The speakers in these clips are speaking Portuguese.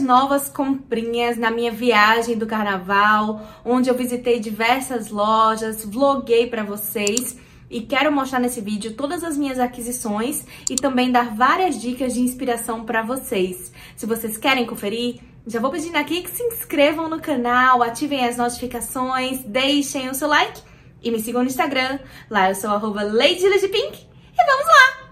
novas comprinhas na minha viagem do carnaval, onde eu visitei diversas lojas, vloguei para vocês e quero mostrar nesse vídeo todas as minhas aquisições e também dar várias dicas de inspiração para vocês. Se vocês querem conferir, já vou pedindo aqui que se inscrevam no canal, ativem as notificações, deixem o seu like e me sigam no Instagram. Lá eu sou arroba e vamos lá!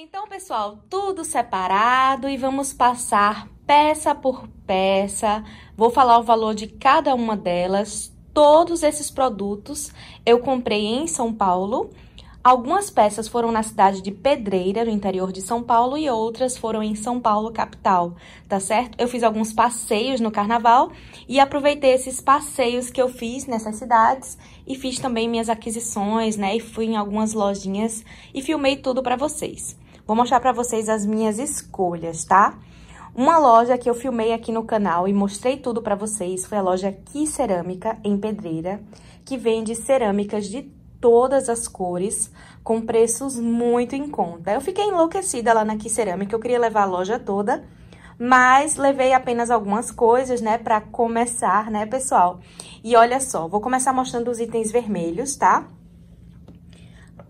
Então, pessoal, tudo separado e vamos passar peça por peça. Vou falar o valor de cada uma delas. Todos esses produtos eu comprei em São Paulo. Algumas peças foram na cidade de Pedreira, no interior de São Paulo, e outras foram em São Paulo, capital, tá certo? Eu fiz alguns passeios no carnaval e aproveitei esses passeios que eu fiz nessas cidades e fiz também minhas aquisições, né? E fui em algumas lojinhas e filmei tudo para vocês. Vou mostrar para vocês as minhas escolhas, tá? Uma loja que eu filmei aqui no canal e mostrei tudo para vocês foi a loja Ki Cerâmica, em Pedreira, que vende cerâmicas de todas as cores, com preços muito em conta. Eu fiquei enlouquecida lá na Ki Cerâmica, eu queria levar a loja toda, mas levei apenas algumas coisas, né, pra começar, né, pessoal? E olha só, vou começar mostrando os itens vermelhos, tá?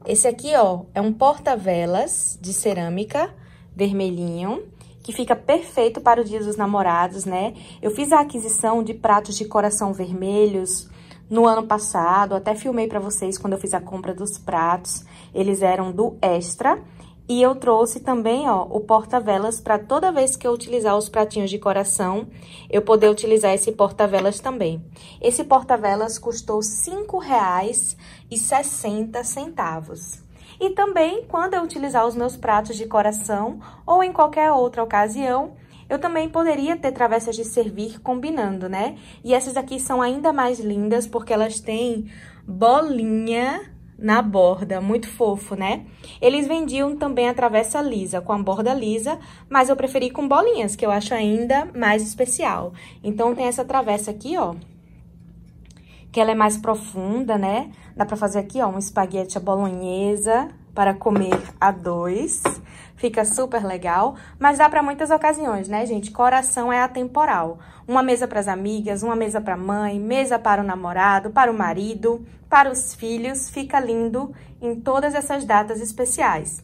Esse aqui, ó, é um porta-velas de cerâmica vermelhinho, que fica perfeito para o dia dos namorados, né? Eu fiz a aquisição de pratos de coração vermelhos no ano passado, até filmei para vocês quando eu fiz a compra dos pratos. Eles eram do Extra, e eu trouxe também, ó, o porta-velas para toda vez que eu utilizar os pratinhos de coração, eu poder utilizar esse porta-velas também. Esse porta-velas custou R$ 5,60. E também, quando eu utilizar os meus pratos de coração ou em qualquer outra ocasião, eu também poderia ter travessas de servir combinando, né? E essas aqui são ainda mais lindas porque elas têm bolinha na borda, muito fofo, né? Eles vendiam também a travessa lisa, com a borda lisa, mas eu preferi com bolinhas, que eu acho ainda mais especial. Então, tem essa travessa aqui, ó, que ela é mais profunda, né? Dá pra fazer aqui, ó, um espaguete à bolonhesa para comer a dois. Fica super legal, mas dá pra muitas ocasiões, né, gente? Coração é atemporal. Uma mesa para as amigas, uma mesa para a mãe, mesa para o namorado, para o marido, para os filhos. Fica lindo em todas essas datas especiais.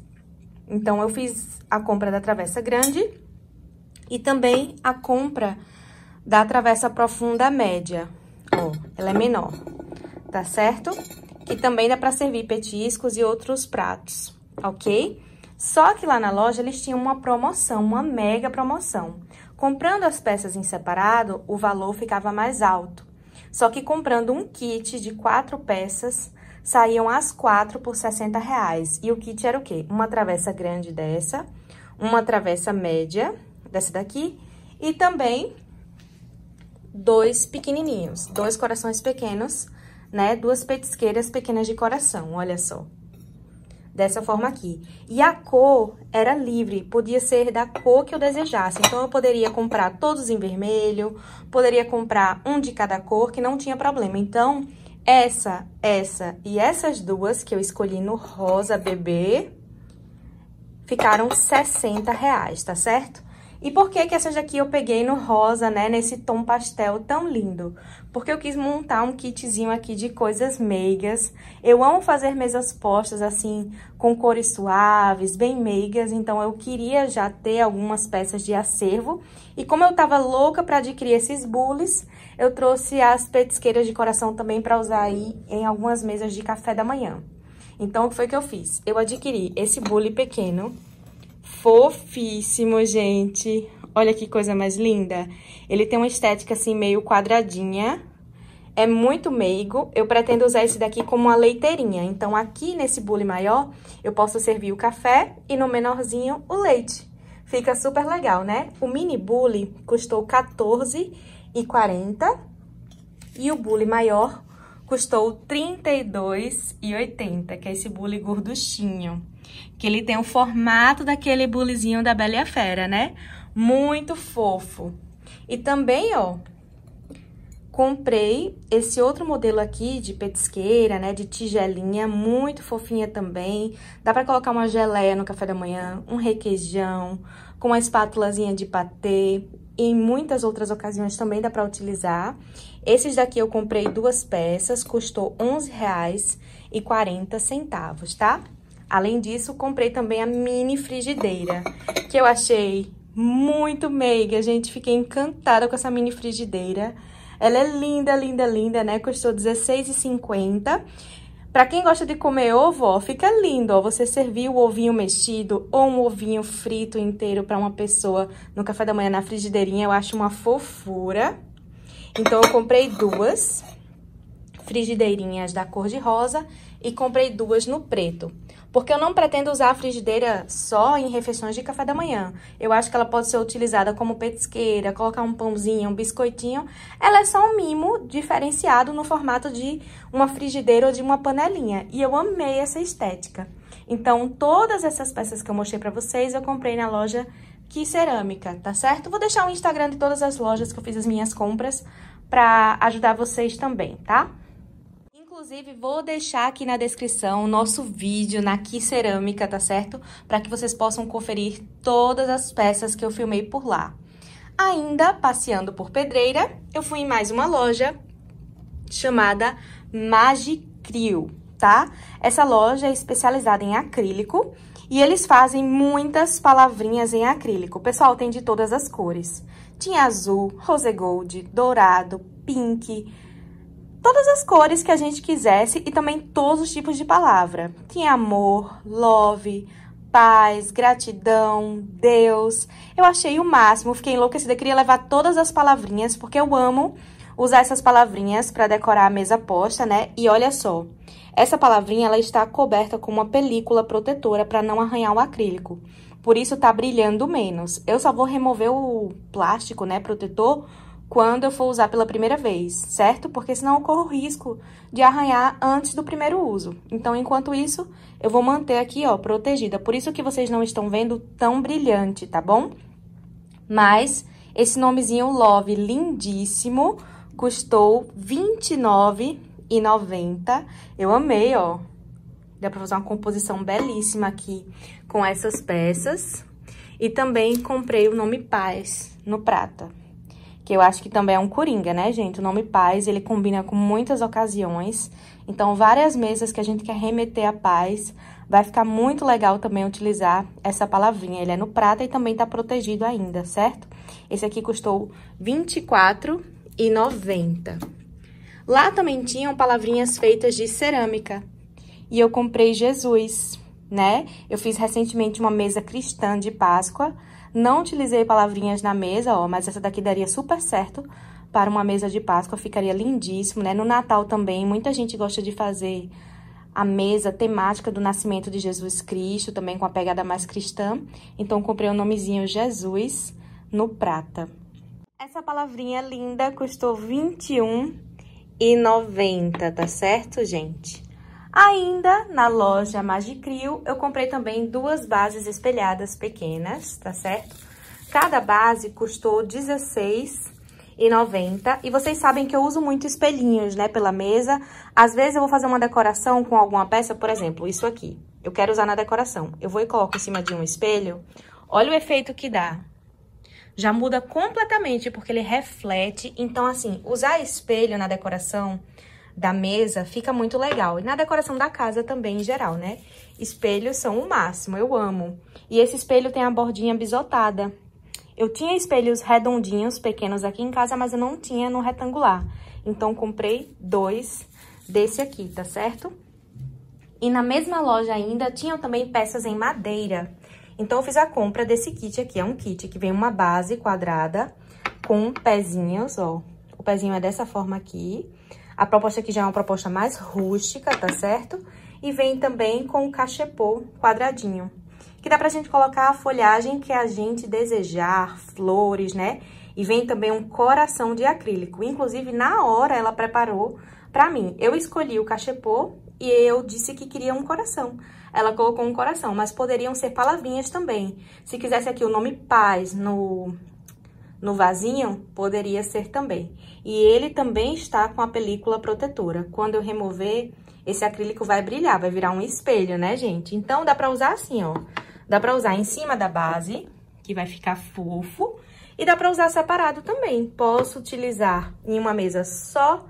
Então, eu fiz a compra da travessa grande e também a compra da travessa profunda média. Ó, ela é menor, tá certo? Que também dá para servir petiscos e outros pratos, ok? Só que lá na loja eles tinham uma promoção, uma mega promoção. Comprando as peças em separado, o valor ficava mais alto. Só que comprando um kit de quatro peças, saíam as quatro por 60 reais. E o kit era o quê? Uma travessa grande dessa, uma travessa média dessa daqui e também dois pequenininhos, dois corações pequenos, né? Duas petisqueiras pequenas de coração, olha só dessa forma aqui. E a cor era livre, podia ser da cor que eu desejasse. Então, eu poderia comprar todos em vermelho, poderia comprar um de cada cor, que não tinha problema. Então, essa, essa e essas duas que eu escolhi no rosa bebê ficaram 60 reais, tá certo? E por que que essas daqui eu peguei no rosa, né, nesse tom pastel tão lindo? Porque eu quis montar um kitzinho aqui de coisas meigas. Eu amo fazer mesas postas, assim, com cores suaves, bem meigas, então eu queria já ter algumas peças de acervo. E como eu tava louca para adquirir esses bules, eu trouxe as petisqueiras de coração também para usar aí em algumas mesas de café da manhã. Então, o que foi que eu fiz? Eu adquiri esse bule pequeno, fofíssimo, gente. Olha que coisa mais linda. Ele tem uma estética assim meio quadradinha. É muito meigo. Eu pretendo usar esse daqui como uma leiteirinha. Então, aqui nesse bule maior, eu posso servir o café e no menorzinho o leite. Fica super legal, né? O mini bule custou R$14,40 e o bule maior custou R$32,80, que é esse bule gorduchinho. Que ele tem o formato daquele bulizinho da Bela e a Fera, né? Muito fofo. E também, ó, comprei esse outro modelo aqui de petisqueira, né, de tigelinha, muito fofinha também. Dá pra colocar uma geleia no café da manhã, um requeijão, com uma espátulazinha de patê. em muitas outras ocasiões também dá pra utilizar. Esses daqui eu comprei duas peças, custou R$ 11,40, tá? Além disso, comprei também a mini frigideira, que eu achei muito meiga, gente. Fiquei encantada com essa mini frigideira. Ela é linda, linda, linda, né? Custou R$16,50. Pra quem gosta de comer ovo, ó, fica lindo, ó. Você servir o ovinho mexido ou um ovinho frito inteiro pra uma pessoa no café da manhã na frigideirinha, eu acho uma fofura. Então, eu comprei duas frigideirinhas da cor de rosa e comprei duas no preto. Porque eu não pretendo usar a frigideira só em refeições de café da manhã. Eu acho que ela pode ser utilizada como petisqueira, colocar um pãozinho, um biscoitinho. Ela é só um mimo diferenciado no formato de uma frigideira ou de uma panelinha. E eu amei essa estética. Então, todas essas peças que eu mostrei para vocês, eu comprei na loja que cerâmica, tá certo? Vou deixar o Instagram de todas as lojas que eu fiz as minhas compras para ajudar vocês também, tá? Inclusive, vou deixar aqui na descrição o nosso vídeo na Ki Cerâmica, tá certo? Para que vocês possam conferir todas as peças que eu filmei por lá. Ainda, passeando por Pedreira, eu fui em mais uma loja chamada Magicrio, tá? Essa loja é especializada em acrílico e eles fazem muitas palavrinhas em acrílico. O pessoal tem de todas as cores. Tinha azul, rose gold, dourado, pink, todas as cores que a gente quisesse e também todos os tipos de palavra. Tinha é amor, love, paz, gratidão, Deus. Eu achei o máximo, fiquei enlouquecida, queria levar todas as palavrinhas, porque eu amo usar essas palavrinhas para decorar a mesa posta, né? E olha só, essa palavrinha ela está coberta com uma película protetora para não arranhar o acrílico. Por isso tá brilhando menos. Eu só vou remover o plástico, né, protetor, quando eu for usar pela primeira vez, certo? Porque senão eu corro o risco de arranhar antes do primeiro uso. Então, enquanto isso, eu vou manter aqui, ó, protegida. Por isso que vocês não estão vendo tão brilhante, tá bom? Mas esse nomezinho Love lindíssimo custou R$29,90. Eu amei, ó. Dá pra fazer uma composição belíssima aqui com essas peças. E também comprei o nome Paz no prata que eu acho que também é um coringa, né, gente? O nome paz, ele combina com muitas ocasiões. Então, várias mesas que a gente quer remeter à paz, vai ficar muito legal também utilizar essa palavrinha. Ele é no prata e também tá protegido ainda, certo? Esse aqui custou R$ 24,90. Lá também tinham palavrinhas feitas de cerâmica. E eu comprei Jesus, né? Eu fiz recentemente uma mesa cristã de Páscoa, não utilizei palavrinhas na mesa, ó, mas essa daqui daria super certo para uma mesa de Páscoa, ficaria lindíssimo, né? No Natal também, muita gente gosta de fazer a mesa temática do nascimento de Jesus Cristo, também com a pegada mais cristã. Então, comprei o nomezinho Jesus no prata. Essa palavrinha linda custou R$ 21,90, tá certo, gente? Ainda na loja Magicrio, eu comprei também duas bases espelhadas pequenas, tá certo? Cada base custou R$16,90. E vocês sabem que eu uso muito espelhinhos, né, pela mesa. Às vezes eu vou fazer uma decoração com alguma peça, por exemplo, isso aqui. Eu quero usar na decoração. Eu vou e coloco em cima de um espelho. Olha o efeito que dá. Já muda completamente, porque ele reflete. Então, assim, usar espelho na decoração da mesa fica muito legal. E na decoração da casa também, em geral, né? Espelhos são o máximo, eu amo. E esse espelho tem a bordinha bisotada. Eu tinha espelhos redondinhos, pequenos aqui em casa, mas eu não tinha no retangular. Então, comprei dois desse aqui, tá certo? E na mesma loja ainda tinham também peças em madeira. Então, eu fiz a compra desse kit aqui. É um kit que vem uma base quadrada com pezinhos, ó. O pezinho é dessa forma aqui. A proposta aqui já é uma proposta mais rústica, tá certo? E vem também com o cachepô quadradinho, que dá pra gente colocar a folhagem que a gente desejar, flores, né? E vem também um coração de acrílico. Inclusive, na hora, ela preparou pra mim. Eu escolhi o cachepô e eu disse que queria um coração. Ela colocou um coração, mas poderiam ser palavrinhas também. Se quisesse aqui o nome paz no, no vasinho, poderia ser também. E ele também está com a película protetora. Quando eu remover, esse acrílico vai brilhar, vai virar um espelho, né, gente? Então, dá pra usar assim, ó. Dá pra usar em cima da base, que vai ficar fofo. E dá pra usar separado também. Posso utilizar em uma mesa só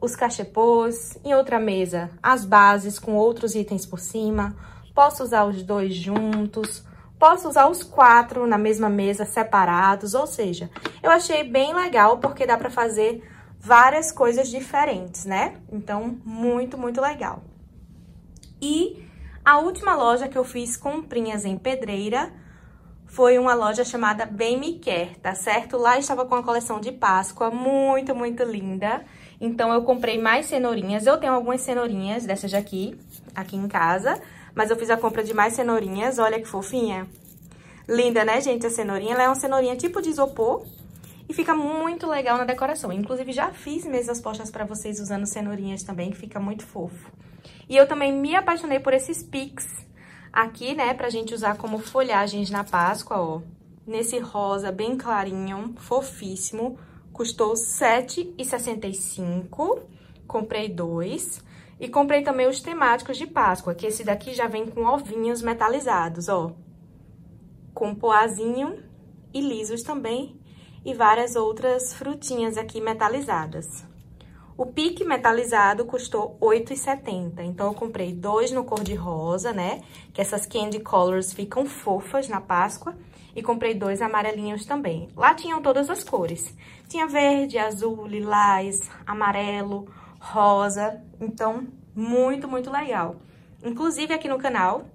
os cachepôs, em outra mesa as bases com outros itens por cima. Posso usar os dois juntos, Posso usar os quatro na mesma mesa, separados, ou seja, eu achei bem legal porque dá pra fazer várias coisas diferentes, né? Então, muito, muito legal. E a última loja que eu fiz comprinhas em pedreira foi uma loja chamada Bem Me Quer, tá certo? Lá estava com a coleção de Páscoa, muito, muito linda. Então, eu comprei mais cenourinhas. Eu tenho algumas cenourinhas dessas aqui, aqui em casa. Mas eu fiz a compra de mais cenourinhas, olha que fofinha. Linda, né, gente, a cenourinha? Ela é uma cenourinha tipo de isopor e fica muito legal na decoração. Inclusive, já fiz mesas postas para vocês usando cenourinhas também, que fica muito fofo. E eu também me apaixonei por esses piques aqui, né, pra gente usar como folhagens na Páscoa, ó. Nesse rosa bem clarinho, fofíssimo. Custou R$7,65. Comprei dois. E comprei também os temáticos de Páscoa, que esse daqui já vem com ovinhos metalizados, ó. Com poazinho e lisos também. E várias outras frutinhas aqui metalizadas. O pique metalizado custou R$ 8,70. Então, eu comprei dois no cor-de-rosa, né? Que essas candy colors ficam fofas na Páscoa. E comprei dois amarelinhos também. Lá tinham todas as cores. Tinha verde, azul, lilás, amarelo, rosa. Então, muito, muito legal. Inclusive, aqui no canal,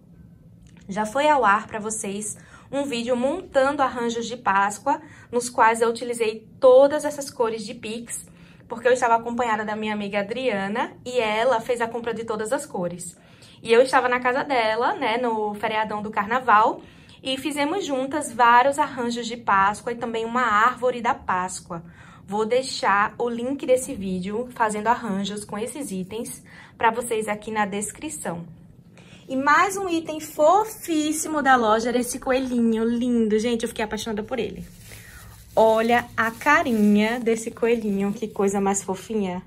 já foi ao ar para vocês um vídeo montando arranjos de Páscoa, nos quais eu utilizei todas essas cores de Pix, porque eu estava acompanhada da minha amiga Adriana e ela fez a compra de todas as cores. E eu estava na casa dela, né, no feriadão do carnaval, e fizemos juntas vários arranjos de Páscoa e também uma árvore da Páscoa. Vou deixar o link desse vídeo fazendo arranjos com esses itens para vocês aqui na descrição. E mais um item fofíssimo da loja era esse coelhinho lindo. Gente, eu fiquei apaixonada por ele. Olha a carinha desse coelhinho, que coisa mais fofinha.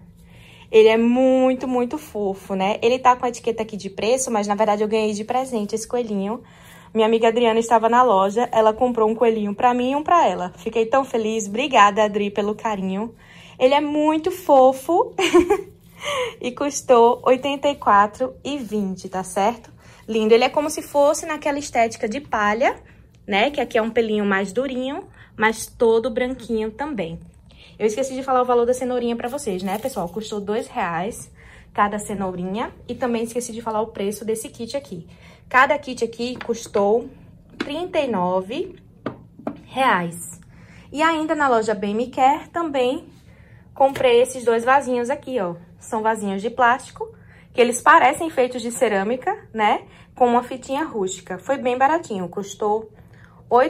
Ele é muito, muito fofo, né? Ele tá com a etiqueta aqui de preço, mas na verdade eu ganhei de presente esse coelhinho minha amiga Adriana estava na loja, ela comprou um coelhinho para mim e um para ela. Fiquei tão feliz, obrigada Adri pelo carinho. Ele é muito fofo e custou R$ 84,20, tá certo? Lindo, ele é como se fosse naquela estética de palha, né? Que aqui é um pelinho mais durinho, mas todo branquinho também. Eu esqueci de falar o valor da cenourinha para vocês, né, pessoal? Custou R$ 2,00 cada cenourinha. E também esqueci de falar o preço desse kit aqui. Cada kit aqui custou R$39,00. E ainda na loja Bem Me Quer também comprei esses dois vasinhos aqui, ó. São vasinhos de plástico, que eles parecem feitos de cerâmica, né? Com uma fitinha rústica. Foi bem baratinho, custou R$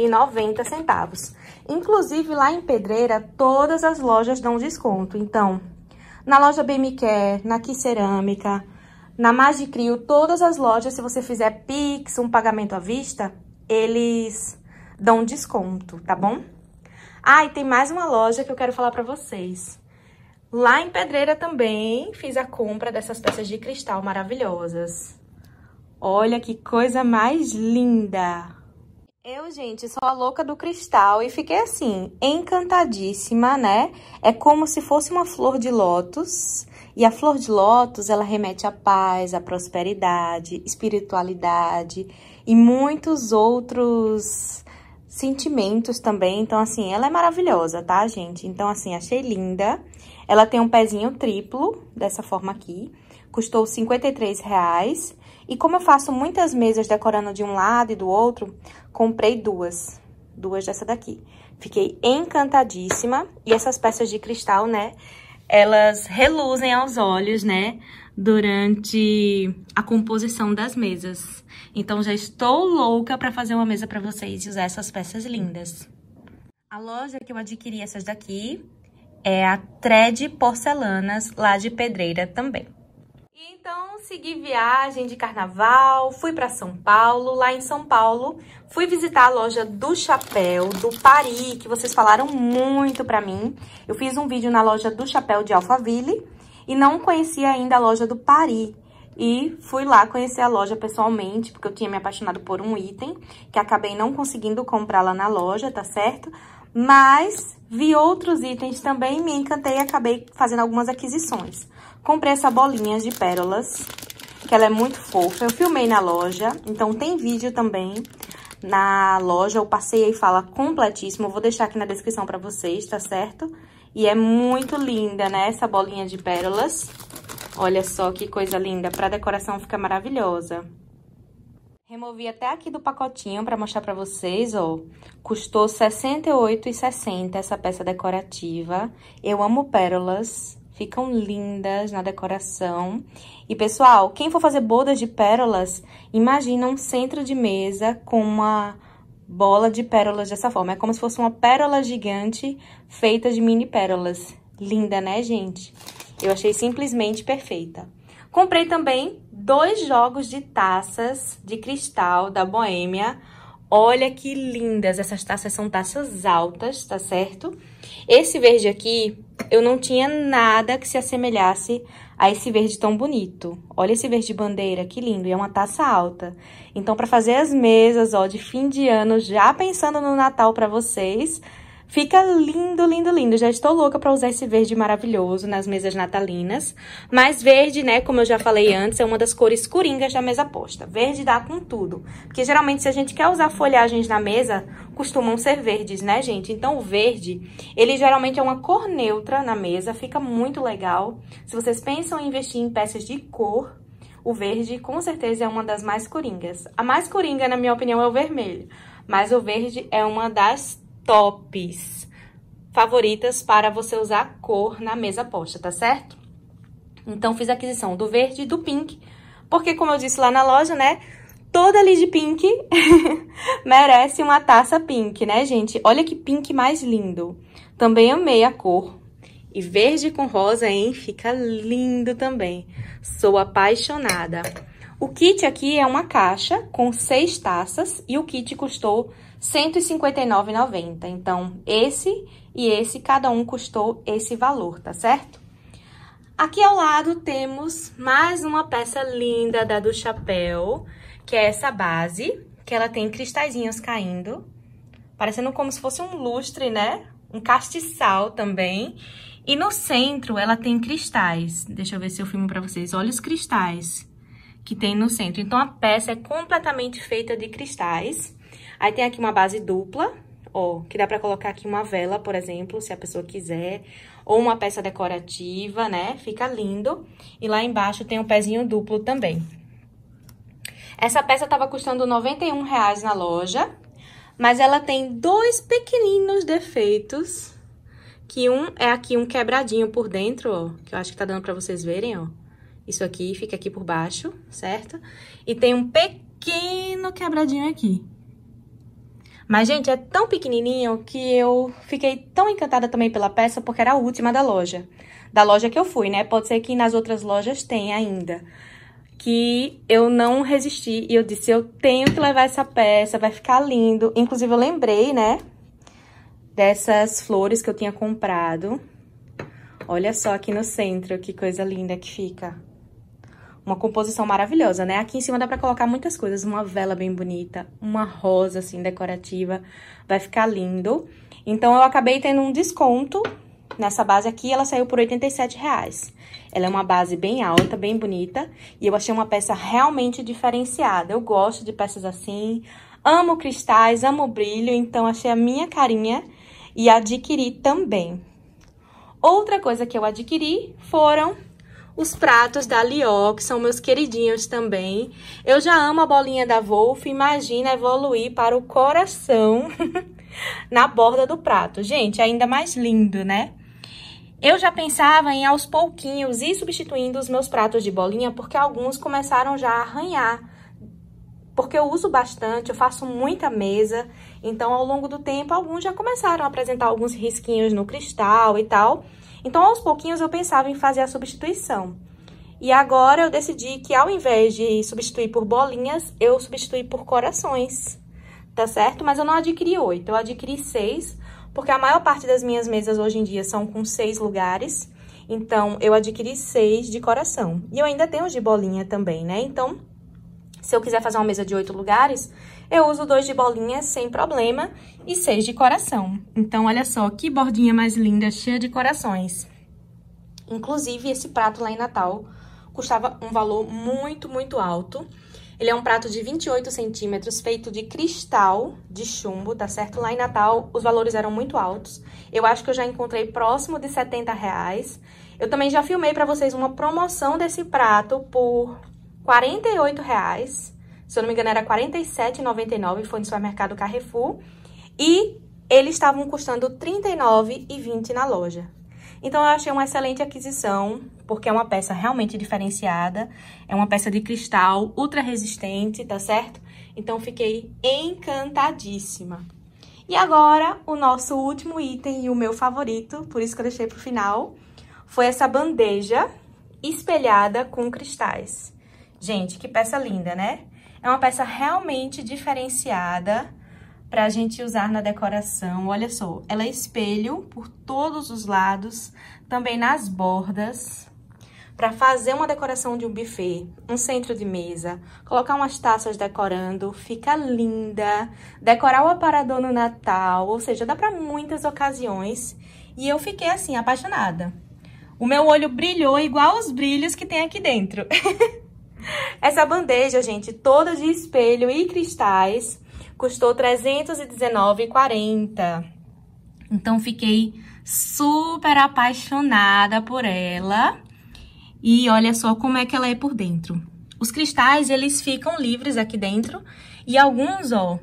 8,90. Inclusive, lá em Pedreira, todas as lojas dão desconto. Então, na loja Bem Me Quer, na Que Cerâmica, na Magicrio, todas as lojas, se você fizer Pix, um pagamento à vista, eles dão desconto, tá bom? Ah, e tem mais uma loja que eu quero falar pra vocês. Lá em Pedreira também fiz a compra dessas peças de cristal maravilhosas. Olha que coisa mais linda! Eu, gente, sou a louca do cristal e fiquei assim, encantadíssima, né? É como se fosse uma flor de lótus. E a flor de lótus, ela remete à paz, à prosperidade, espiritualidade e muitos outros sentimentos também. Então, assim, ela é maravilhosa, tá, gente? Então, assim, achei linda. Ela tem um pezinho triplo, dessa forma aqui. Custou R$ 53,00. E como eu faço muitas mesas decorando de um lado e do outro, Comprei duas, duas dessa daqui. Fiquei encantadíssima. E essas peças de cristal, né, elas reluzem aos olhos, né, durante a composição das mesas. Então, já estou louca para fazer uma mesa para vocês e usar essas peças lindas. A loja que eu adquiri essas daqui é a Tred Porcelanas, lá de Pedreira também. Então, consegui viagem de carnaval, fui para São Paulo, lá em São Paulo, fui visitar a loja do chapéu do Paris, que vocês falaram muito para mim. Eu fiz um vídeo na loja do chapéu de Alphaville e não conhecia ainda a loja do Paris. E fui lá conhecer a loja pessoalmente, porque eu tinha me apaixonado por um item, que acabei não conseguindo comprar lá na loja, tá certo? Mas vi outros itens também, me encantei e acabei fazendo algumas aquisições. Comprei essa bolinha de pérolas, que ela é muito fofa. Eu filmei na loja, então tem vídeo também na loja. Eu passei e fala completíssimo, eu vou deixar aqui na descrição pra vocês, tá certo? E é muito linda, né, essa bolinha de pérolas. Olha só que coisa linda, pra decoração fica maravilhosa. Removi até aqui do pacotinho para mostrar para vocês, ó. Custou R$ 68,60 essa peça decorativa. Eu amo pérolas. Ficam lindas na decoração. E, pessoal, quem for fazer bodas de pérolas, imagina um centro de mesa com uma bola de pérolas dessa forma. É como se fosse uma pérola gigante feita de mini pérolas. Linda, né, gente? Eu achei simplesmente perfeita. Comprei também dois jogos de taças de cristal da Boêmia, Olha que lindas, essas taças são taças altas, tá certo? Esse verde aqui, eu não tinha nada que se assemelhasse a esse verde tão bonito. Olha esse verde bandeira, que lindo, e é uma taça alta. Então, para fazer as mesas, ó, de fim de ano, já pensando no Natal para vocês, Fica lindo, lindo, lindo. Já estou louca para usar esse verde maravilhoso nas mesas natalinas. Mas verde, né, como eu já falei antes, é uma das cores coringas da mesa posta. Verde dá com tudo. Porque geralmente se a gente quer usar folhagens na mesa, costumam ser verdes, né, gente? Então o verde, ele geralmente é uma cor neutra na mesa, fica muito legal. Se vocês pensam em investir em peças de cor, o verde com certeza é uma das mais coringas. A mais coringa, na minha opinião, é o vermelho. Mas o verde é uma das tops favoritas para você usar cor na mesa posta, tá certo? Então, fiz aquisição do verde e do pink, porque como eu disse lá na loja, né, toda ali de pink merece uma taça pink, né, gente? Olha que pink mais lindo. Também amei a cor. E verde com rosa, hein? Fica lindo também. Sou apaixonada. O kit aqui é uma caixa com seis taças e o kit custou R$ 159,90. Então, esse e esse, cada um custou esse valor, tá certo? Aqui ao lado temos mais uma peça linda da do chapéu, que é essa base, que ela tem cristalzinhos caindo, parecendo como se fosse um lustre, né? Um castiçal também. E no centro ela tem cristais. Deixa eu ver se eu filmo para vocês. Olha os cristais que tem no centro. Então a peça é completamente feita de cristais. Aí tem aqui uma base dupla, ó, que dá pra colocar aqui uma vela, por exemplo, se a pessoa quiser, ou uma peça decorativa, né? Fica lindo. E lá embaixo tem um pezinho duplo também. Essa peça tava custando R$91,00 na loja, mas ela tem dois pequeninos defeitos, que um é aqui um quebradinho por dentro, ó, que eu acho que tá dando pra vocês verem, ó. Isso aqui fica aqui por baixo, certo? E tem um pequeno quebradinho aqui. Mas, gente, é tão pequenininho que eu fiquei tão encantada também pela peça, porque era a última da loja. Da loja que eu fui, né? Pode ser que nas outras lojas tenha ainda. Que eu não resisti e eu disse, eu tenho que levar essa peça, vai ficar lindo. Inclusive, eu lembrei, né? Dessas flores que eu tinha comprado. Olha só aqui no centro, que coisa linda que fica uma composição maravilhosa, né? Aqui em cima dá pra colocar muitas coisas, uma vela bem bonita, uma rosa, assim, decorativa, vai ficar lindo. Então, eu acabei tendo um desconto nessa base aqui, ela saiu por R$87,00. Ela é uma base bem alta, bem bonita, e eu achei uma peça realmente diferenciada. Eu gosto de peças assim, amo cristais, amo brilho, então achei a minha carinha e adquiri também. Outra coisa que eu adquiri foram os pratos da Lió, que são meus queridinhos também. Eu já amo a bolinha da Wolf, imagina evoluir para o coração na borda do prato. Gente, é ainda mais lindo, né? Eu já pensava em aos pouquinhos ir substituindo os meus pratos de bolinha, porque alguns começaram já a arranhar. Porque eu uso bastante, eu faço muita mesa, então ao longo do tempo alguns já começaram a apresentar alguns risquinhos no cristal e tal. Então, aos pouquinhos, eu pensava em fazer a substituição. E agora eu decidi que ao invés de substituir por bolinhas, eu substituí por corações, tá certo? Mas eu não adquiri oito, eu adquiri seis, porque a maior parte das minhas mesas hoje em dia são com seis lugares. Então, eu adquiri seis de coração. E eu ainda tenho os de bolinha também, né? Então, se eu quiser fazer uma mesa de oito lugares, eu uso dois de bolinha sem problema e seis de coração. Então, olha só que bordinha mais linda, cheia de corações. Inclusive, esse prato lá em Natal custava um valor muito, muito alto. Ele é um prato de 28 centímetros, feito de cristal de chumbo, tá certo? Lá em Natal, os valores eram muito altos. Eu acho que eu já encontrei próximo de 70 reais. Eu também já filmei para vocês uma promoção desse prato por 48 reais se eu não me engano, era R$ 47,99, foi no supermercado Carrefour. E eles estavam custando R$ 39,20 na loja. Então, eu achei uma excelente aquisição, porque é uma peça realmente diferenciada. É uma peça de cristal ultra resistente, tá certo? Então, fiquei encantadíssima. E agora, o nosso último item e o meu favorito, por isso que eu deixei pro final, foi essa bandeja espelhada com cristais. Gente, que peça linda, né? É uma peça realmente diferenciada para a gente usar na decoração. Olha só, ela é espelho por todos os lados, também nas bordas. Para fazer uma decoração de um buffet, um centro de mesa, colocar umas taças decorando, fica linda. Decorar o aparador no Natal, ou seja, dá para muitas ocasiões. E eu fiquei assim, apaixonada. O meu olho brilhou igual os brilhos que tem aqui dentro. Essa bandeja, gente, toda de espelho e cristais, custou 319,40. Então, fiquei super apaixonada por ela. E olha só como é que ela é por dentro. Os cristais, eles ficam livres aqui dentro. E alguns, ó,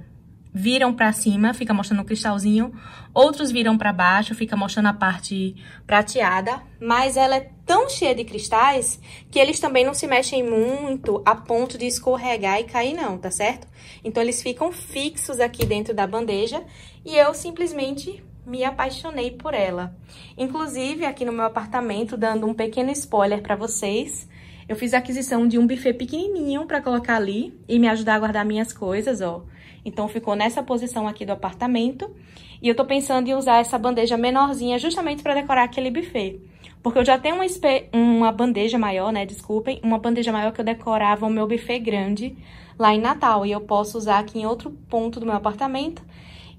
viram para cima, fica mostrando o cristalzinho. Outros viram para baixo, fica mostrando a parte prateada. Mas ela é tão cheia de cristais que eles também não se mexem muito a ponto de escorregar e cair não, tá certo? Então, eles ficam fixos aqui dentro da bandeja e eu simplesmente me apaixonei por ela. Inclusive, aqui no meu apartamento, dando um pequeno spoiler para vocês, eu fiz a aquisição de um buffet pequenininho para colocar ali e me ajudar a guardar minhas coisas, ó. Então, ficou nessa posição aqui do apartamento. E eu tô pensando em usar essa bandeja menorzinha justamente para decorar aquele buffet. Porque eu já tenho uma, uma, bandeja maior, né? Desculpem. Uma bandeja maior que eu decorava o meu buffet grande lá em Natal. E eu posso usar aqui em outro ponto do meu apartamento.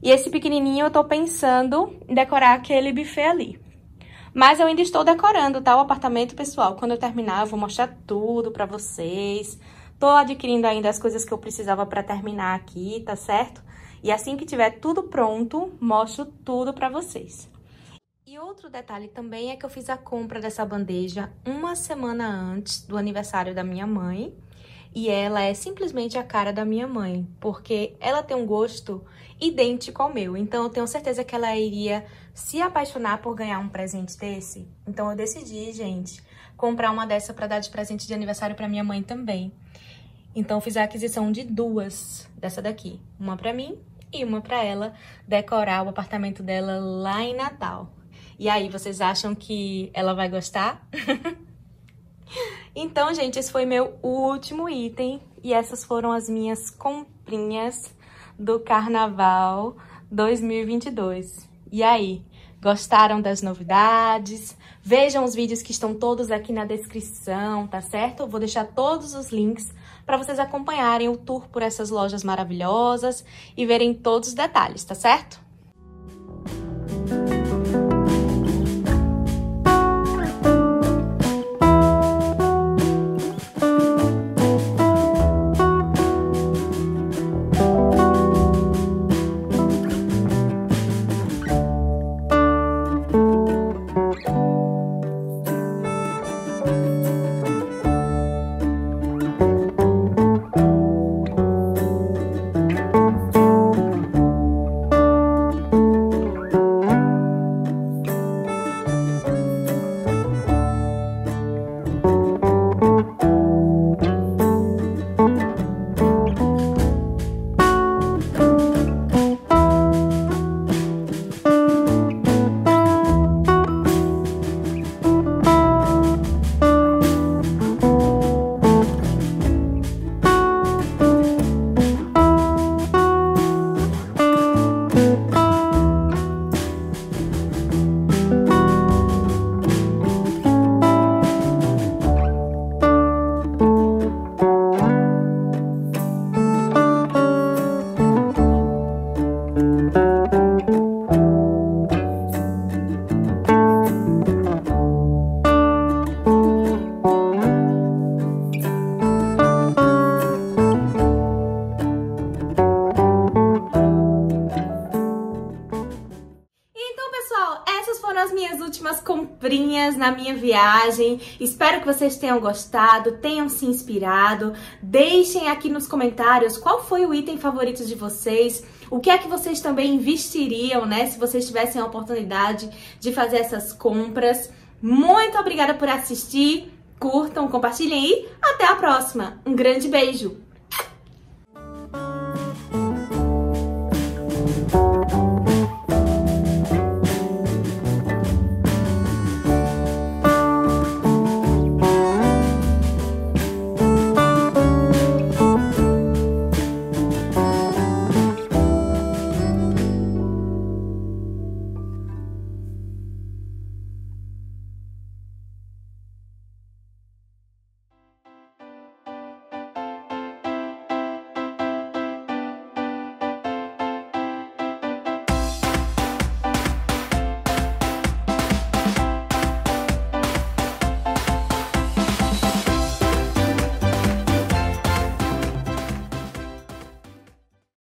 E esse pequenininho eu tô pensando em decorar aquele buffet ali. Mas eu ainda estou decorando, tá? O apartamento, pessoal. Quando eu terminar, eu vou mostrar tudo pra vocês. Tô adquirindo ainda as coisas que eu precisava pra terminar aqui, tá certo? E assim que tiver tudo pronto, mostro tudo pra vocês. E outro detalhe também é que eu fiz a compra dessa bandeja uma semana antes do aniversário da minha mãe. E ela é simplesmente a cara da minha mãe, porque ela tem um gosto idêntico ao meu. Então eu tenho certeza que ela iria se apaixonar por ganhar um presente desse? Então eu decidi, gente, comprar uma dessa para dar de presente de aniversário para minha mãe também. Então fiz a aquisição de duas dessa daqui, uma para mim e uma para ela decorar o apartamento dela lá em Natal. E aí, vocês acham que ela vai gostar? então, gente, esse foi meu último item e essas foram as minhas comprinhas do Carnaval 2022. E aí, Gostaram das novidades? Vejam os vídeos que estão todos aqui na descrição, tá certo? Vou deixar todos os links para vocês acompanharem o tour por essas lojas maravilhosas e verem todos os detalhes, tá certo? na minha viagem. Espero que vocês tenham gostado, tenham se inspirado. Deixem aqui nos comentários qual foi o item favorito de vocês. O que é que vocês também investiriam, né? Se vocês tivessem a oportunidade de fazer essas compras. Muito obrigada por assistir. Curtam, compartilhem e até a próxima. Um grande beijo!